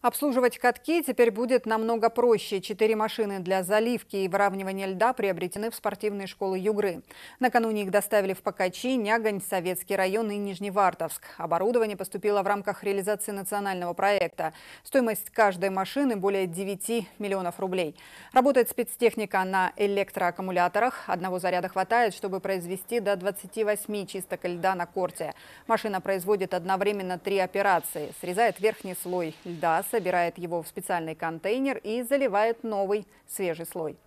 Обслуживать катки теперь будет намного проще. Четыре машины для заливки и выравнивания льда приобретены в спортивные школы Югры. Накануне их доставили в Покачи, Нягонь, Советский район и Нижневартовск. Оборудование поступило в рамках реализации национального проекта. Стоимость каждой машины более 9 миллионов рублей. Работает спецтехника на электроаккумуляторах. Одного заряда хватает, чтобы произвести до 28 чисток льда на корте. Машина производит одновременно три операции. Срезает верхний слой льда собирает его в специальный контейнер и заливает новый свежий слой.